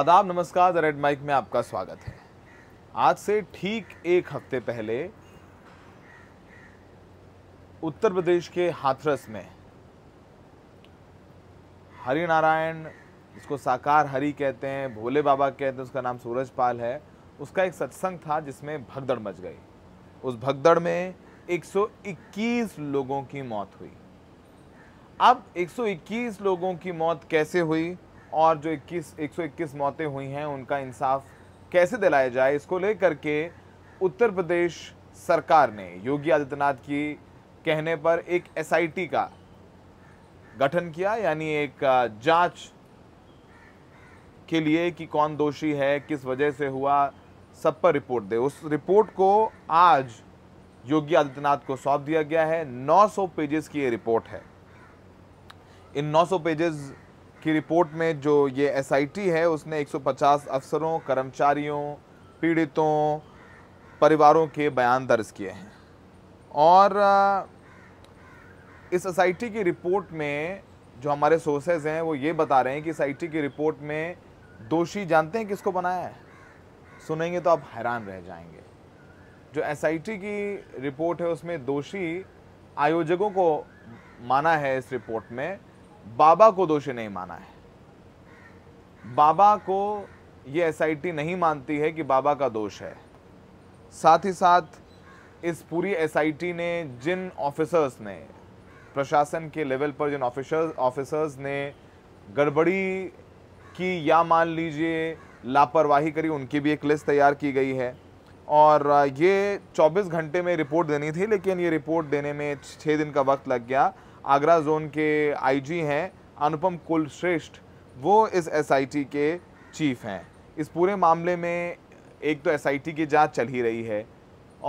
आदाब नमस्कार red mic में आपका स्वागत है आज से ठीक एक हफ्ते पहले उत्तर प्रदेश के हाथरस में हरिनारायण जिसको साकार हरि कहते हैं भोले बाबा कहते हैं उसका नाम सूरजपाल है उसका एक सत्संग था जिसमें भगदड़ मच गई उस भगदड़ में 121 लोगों की मौत हुई अब 121 लोगों की मौत कैसे हुई और जो 21 121 मौतें हुई हैं उनका इंसाफ कैसे दिलाया जाए इसको लेकर के उत्तर प्रदेश सरकार ने योगी आदित्यनाथ की कहने पर एक एसआईटी का गठन किया यानी एक जांच के लिए कि कौन दोषी है किस वजह से हुआ सब पर रिपोर्ट दे उस रिपोर्ट को आज योगी आदित्यनाथ को सौंप दिया गया है 900 पेजेस की ये रिपोर्ट है इन 900 पेजेस की रिपोर्ट में जो ये एसआईटी है उसने 150 अफसरों कर्मचारियों पीड़ितों परिवारों के बयान दर्ज किए हैं और इस एसआईटी की रिपोर्ट में जो हमारे सोर्सेज हैं वो ये बता रहे हैं कि एस की रिपोर्ट में दोषी जानते हैं किसको बनाया है सुनेंगे तो आप हैरान रह जाएंगे जो एस की रिपोर्ट है उसमें दोषी आयोजकों को माना है इस रिपोर्ट में बाबा को दोषी नहीं माना है बाबा को ये एस नहीं मानती है कि बाबा का दोष है साथ ही साथ इस पूरी एस ने जिन ऑफिसर्स ने प्रशासन के लेवल पर जिन ऑफिसर्स ऑफिसर्स ने गड़बड़ी की या मान लीजिए लापरवाही करी उनकी भी एक लिस्ट तैयार की गई है और ये 24 घंटे में रिपोर्ट देनी थी लेकिन ये रिपोर्ट देने में छः दिन का वक्त लग गया आगरा जोन के आईजी हैं अनुपम कुलश्रेष्ठ वो इस एसआईटी के चीफ हैं इस पूरे मामले में एक तो एसआईटी की जांच चल ही रही है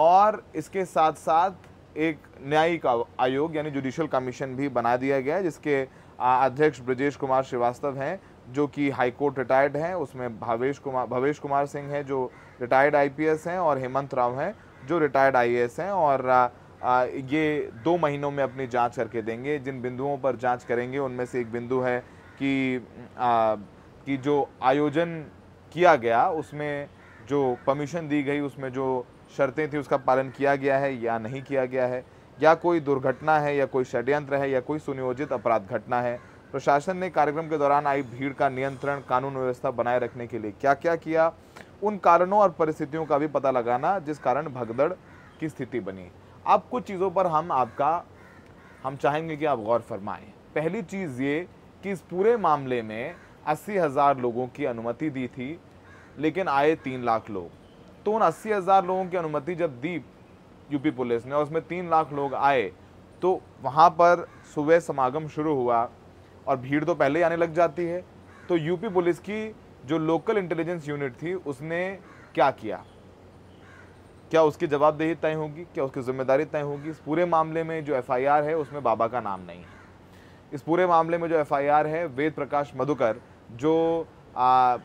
और इसके साथ साथ एक न्यायिक आयोग यानी जुडिशल कमीशन भी बना दिया गया है जिसके अध्यक्ष ब्रजेश कुमार श्रीवास्तव हैं जो कि हाईकोर्ट रिटायर्ड हैं उसमें भावेश कुमार भवेश कुमार सिंह हैं जो रिटायर्ड आईपीएस हैं और हेमंत राव हैं जो रिटायर्ड आईएएस हैं और ये दो महीनों में अपनी जांच करके देंगे जिन बिंदुओं पर जांच करेंगे उनमें से एक बिंदु है कि आ, कि जो आयोजन किया गया उसमें जो परमिशन दी गई उसमें जो शर्तें थी उसका पालन किया गया है या नहीं किया गया है या कोई दुर्घटना है या कोई षड्यंत्र है या कोई सुनियोजित अपराध घटना है प्रशासन ने कार्यक्रम के दौरान आई भीड़ का नियंत्रण कानून व्यवस्था बनाए रखने के लिए क्या क्या किया उन कारणों और परिस्थितियों का भी पता लगाना जिस कारण भगदड़ की स्थिति बनी अब कुछ चीज़ों पर हम आपका हम चाहेंगे कि आप गौर फरमाएं पहली चीज़ ये कि इस पूरे मामले में अस्सी हज़ार लोगों की अनुमति दी थी लेकिन आए तीन लाख लोग तो उन अस्सी हज़ार लोगों की अनुमति जब दी यूपी पुलिस ने और उसमें तीन लाख लोग आए तो वहाँ पर सुबह समागम शुरू हुआ और भीड़ तो पहले ही आने लग जाती है तो यूपी पुलिस की जो लोकल इंटेलिजेंस यूनिट थी उसने क्या किया क्या उसकी जवाबदेही तय होगी क्या उसकी जिम्मेदारी तय होगी इस पूरे मामले में जो एफआईआर है उसमें बाबा का नाम नहीं है इस पूरे मामले में जो एफआईआर है वेद प्रकाश मधुकर जो आ,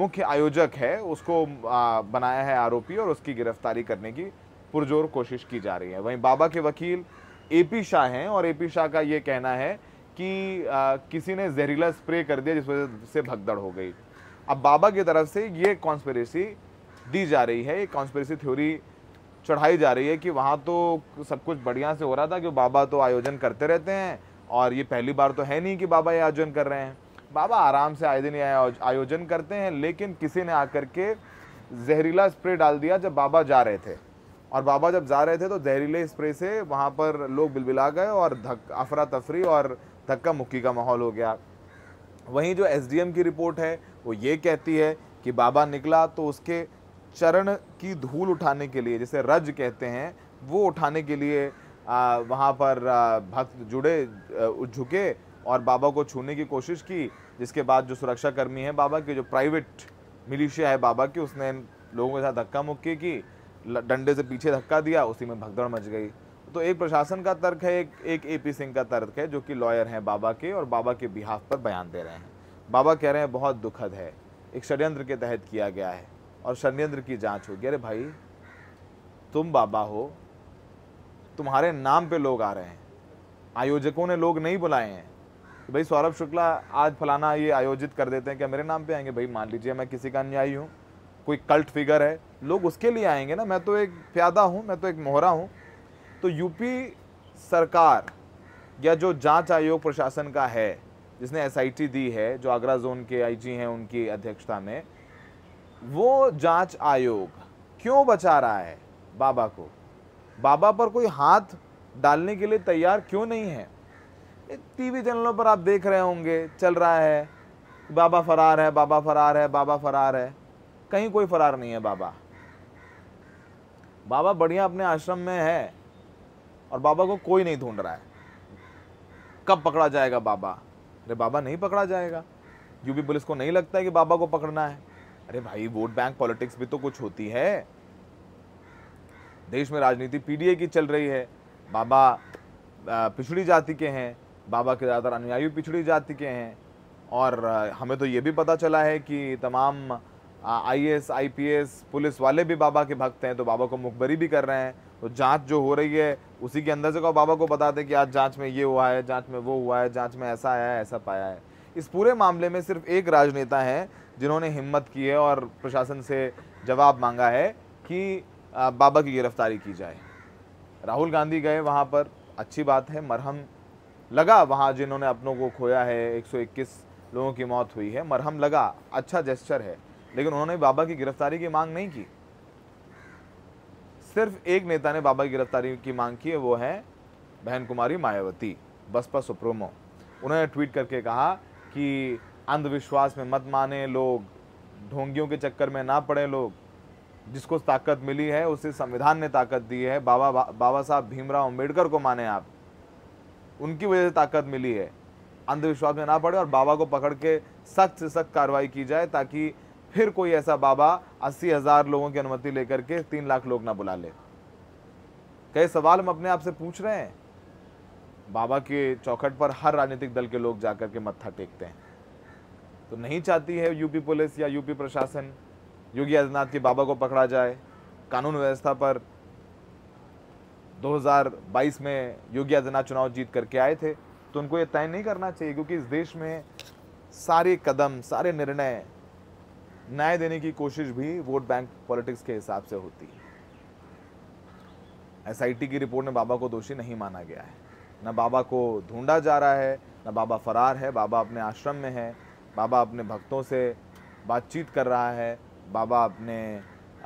मुख्य आयोजक है उसको आ, बनाया है आरोपी और उसकी गिरफ्तारी करने की पुरजोर कोशिश की जा रही है वहीं बाबा के वकील ए पी शाह हैं और ए पी शाह का ये कहना है कि आ, किसी ने जहरीला स्प्रे कर दिया जिस वजह से भगदड़ हो गई अब बाबा की तरफ से ये कॉन्स्परेसी दी जा रही है ये कॉन्स्परेसी थ्योरी चढ़ाई जा रही है कि वहाँ तो सब कुछ बढ़िया से हो रहा था कि बाबा तो आयोजन करते रहते हैं और ये पहली बार तो है नहीं कि बाबा ये आयोजन कर रहे हैं बाबा आराम से आए दिन ये आयोजन करते हैं लेकिन किसी ने आकर के जहरीला स्प्रे डाल दिया जब बाबा जा रहे थे और बाबा जब जा रहे थे तो जहरीले स्प्रे से वहाँ पर लोग बिलबिला गए और धक अफरा तफरी और धक्का मुक्की का माहौल हो गया वहीं जो एस की रिपोर्ट है वो ये कहती है कि बाबा निकला तो उसके चरण की धूल उठाने के लिए जैसे रज कहते हैं वो उठाने के लिए आ, वहाँ पर आ, भक्त जुड़े झुके और बाबा को छूने की कोशिश की जिसके बाद जो सुरक्षाकर्मी है बाबा के जो प्राइवेट मिलिशिया है बाबा की उसने लोगों के साथ धक्का मुक्की की डंडे से पीछे धक्का दिया उसी में भगदड़ मच गई तो एक प्रशासन का तर्क है एक एक ए पी सिंह का तर्क है जो कि लॉयर हैं बाबा के और बाबा के बिहाफ पर बयान दे रहे हैं बाबा कह रहे हैं बहुत दुखद है एक षडयंत्र के तहत किया गया है और षड्यंत्र की जांच होगी अरे भाई तुम बाबा हो तुम्हारे नाम पे लोग आ रहे हैं आयोजकों ने लोग नहीं बुलाए हैं कि भाई सौरभ शुक्ला आज फलाना ये आयोजित कर देते हैं क्या मेरे नाम पे आएंगे भाई मान लीजिए मैं किसी का अनुयायी हूँ कोई कल्ट फिगर है लोग उसके लिए आएंगे ना मैं तो एक प्यादा हूँ मैं तो एक मोहरा हूँ तो यूपी सरकार या जो जांच आयोग प्रशासन का है जिसने एसआईटी दी है जो आगरा जोन के आईजी हैं उनकी अध्यक्षता में वो जांच आयोग क्यों बचा रहा है बाबा को बाबा पर कोई हाथ डालने के लिए तैयार क्यों नहीं है टीवी चैनलों पर आप देख रहे होंगे चल रहा है बाबा फरार है बाबा फरार है बाबा फरार है कहीं कोई फरार नहीं है बाबा बाबा बढ़िया अपने आश्रम में है और बाबा को कोई नहीं ढूंढ रहा है कब पकड़ा जाएगा बाबा अरे बाबा नहीं पकड़ा जाएगा यूपी पुलिस को नहीं लगता है कि बाबा को पकड़ना है अरे भाई वोट बैंक पॉलिटिक्स भी तो कुछ होती है देश में राजनीति पीडीए की चल रही है बाबा पिछड़ी जाति के हैं बाबा के ज़्यादातर अनुयायी पिछड़ी जाति के हैं और हमें तो ये भी पता चला है कि तमाम आईएएस आईपीएस पुलिस वाले भी बाबा के भक्त हैं तो बाबा को मुखबरी भी कर रहे हैं तो जांच जो हो रही है उसी के अंदर से कहो बाबा को बताते कि आज जांच में ये हुआ है जांच में वो हुआ है जांच में ऐसा आया है ऐसा पाया है इस पूरे मामले में सिर्फ एक राजनेता है जिन्होंने हिम्मत की है और प्रशासन से जवाब मांगा है कि बाबा की गिरफ्तारी की जाए राहुल गांधी गए वहाँ पर अच्छी बात है मरहम लगा वहाँ जिन्होंने अपनों को खोया है 121 लोगों की मौत हुई है मरहम लगा अच्छा जेस्चर है लेकिन उन्होंने बाबा की गिरफ्तारी की मांग नहीं की सिर्फ एक नेता ने बाबा की गिरफ्तारी की मांग की है वो है बहन कुमारी मायावती बसपा सुप्रोमो उन्होंने ट्वीट करके कहा कि अंधविश्वास में मत माने लोग ढोंगियों के चक्कर में ना पड़े लोग जिसको ताकत मिली है उसे संविधान ने ताकत दी है बाबा बा, बाबा साहब भीमराव अम्बेडकर को माने आप उनकी वजह से ताकत मिली है अंधविश्वास में ना पड़े और बाबा को पकड़ के सख्त से सख्त कार्रवाई की जाए ताकि फिर कोई ऐसा बाबा अस्सी हज़ार लोगों की अनुमति लेकर के तीन लाख लोग ना बुला ले कई सवाल हम अपने आप से पूछ रहे हैं बाबा के चौखट पर हर राजनीतिक दल के लोग जाकर के मत्था टेकते हैं तो नहीं चाहती है यूपी पुलिस या यूपी प्रशासन योगी आदित्यनाथ के बाबा को पकड़ा जाए कानून व्यवस्था पर 2022 में योगी आदित्यनाथ चुनाव जीत करके आए थे तो उनको ये तय नहीं करना चाहिए क्योंकि इस देश में सारे कदम सारे निर्णय न्याय देने की कोशिश भी वोट बैंक पॉलिटिक्स के हिसाब से होती है एसआईटी की रिपोर्ट में बाबा को दोषी नहीं माना गया है ना बाबा को ढूंढा जा रहा है ना बाबा फरार है बाबा अपने आश्रम में है बाबा अपने भक्तों से बातचीत कर रहा है बाबा अपने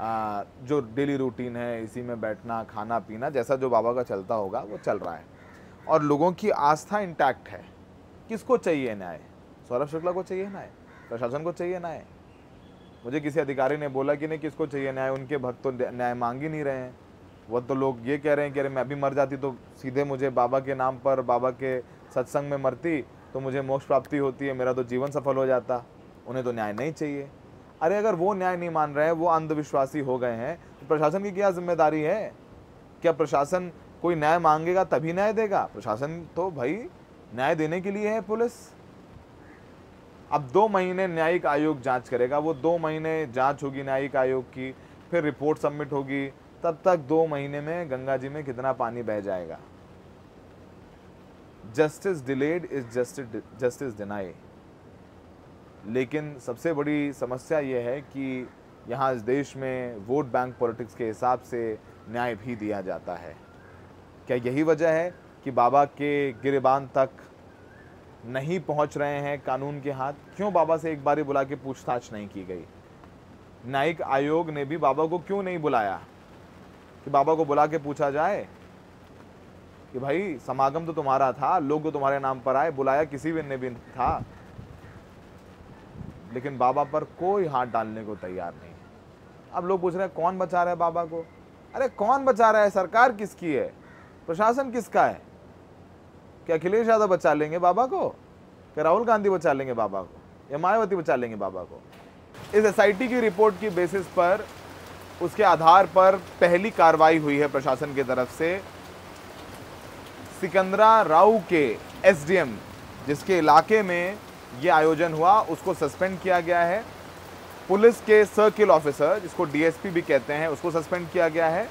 आ, जो डेली रूटीन है इसी में बैठना खाना पीना जैसा जो बाबा का चलता होगा वो चल रहा है और लोगों की आस्था इंटैक्ट है किसको चाहिए न्याय सौरभ शुक्ला को चाहिए न्याय प्रशासन को चाहिए न्याय मुझे किसी अधिकारी ने बोला कि नहीं किसको चाहिए न्याय उनके भक्त तो न्याय मांग ही नहीं रहे हैं वो तो लोग ये कह रहे हैं कि अरे मैं भी मर जाती तो सीधे मुझे बाबा के नाम पर बाबा के सत्संग में मरती तो मुझे मोक्ष प्राप्ति होती है मेरा तो जीवन सफल हो जाता उन्हें तो न्याय नहीं चाहिए अरे अगर वो न्याय नहीं मान रहे हैं वो अंधविश्वासी हो गए हैं तो प्रशासन की क्या जिम्मेदारी है क्या प्रशासन कोई न्याय मांगेगा तभी न्याय देगा प्रशासन तो भाई न्याय देने के लिए है पुलिस अब दो महीने न्यायिक आयोग जांच करेगा वो दो महीने जांच होगी न्यायिक आयोग की फिर रिपोर्ट सबमिट होगी तब तक दो महीने में गंगा जी में कितना पानी बह जाएगा justice delayed is justice denied लेकिन सबसे बड़ी समस्या ये है कि यहाँ इस देश में वोट बैंक पॉलिटिक्स के हिसाब से न्याय भी दिया जाता है क्या यही वजह है कि बाबा के गिरबान तक नहीं पहुंच रहे हैं कानून के हाथ क्यों बाबा से एक बार ही बुला के पूछताछ नहीं की गई न्यायिक आयोग ने भी बाबा को क्यों नहीं बुलाया कि बाबा को बुला के पूछा जाए कि भाई समागम तो तुम्हारा था लोग तो तुम्हारे नाम पर आए बुलाया किसी भी ने भी था लेकिन बाबा पर कोई हाथ डालने को तैयार नहीं अब लोग पूछ रहे हैं कौन बचा रहा है बाबा को अरे कौन बचा रहा है सरकार किसकी है प्रशासन किसका है क्या अखिलेश यादव बचा लेंगे बाबा को क्या राहुल गांधी बचा लेंगे बाबा को या मायावती बचा लेंगे बाबा को इस एस की रिपोर्ट की बेसिस पर उसके आधार पर पहली कार्रवाई हुई है प्रशासन की तरफ से सिकंदरा राव के एसडीएम जिसके इलाके में ये आयोजन हुआ उसको सस्पेंड किया गया है पुलिस के सर्किल ऑफिसर जिसको डीएसपी भी कहते हैं उसको सस्पेंड किया गया है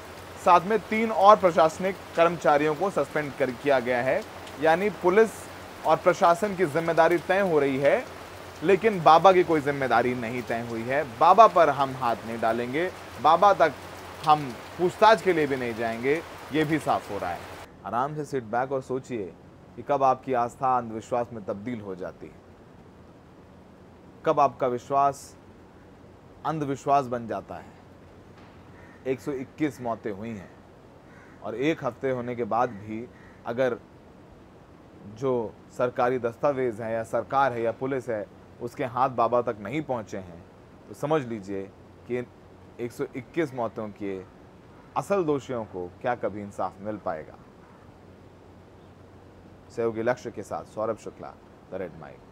साथ में तीन और प्रशासनिक कर्मचारियों को सस्पेंड कर किया गया है यानी पुलिस और प्रशासन की जिम्मेदारी तय हो रही है लेकिन बाबा की कोई जिम्मेदारी नहीं तय हुई है बाबा पर हम हाथ नहीं डालेंगे बाबा तक हम पूछताछ के लिए भी नहीं जाएंगे ये भी साफ हो रहा है आराम से सिट बैक और सोचिए कि कब आपकी आस्था अंधविश्वास में तब्दील हो जाती है कब आपका विश्वास अंधविश्वास बन जाता है 121 मौतें हुई हैं और एक हफ्ते होने के बाद भी अगर जो सरकारी दस्तावेज़ है या सरकार है या पुलिस है उसके हाथ बाबा तक नहीं पहुंचे हैं तो समझ लीजिए कि 121 मौतों के असल दोषियों को क्या कभी इंसाफ मिल पाएगा सहयोगी लक्ष्य के साथ Saurabh Shukla the Red mic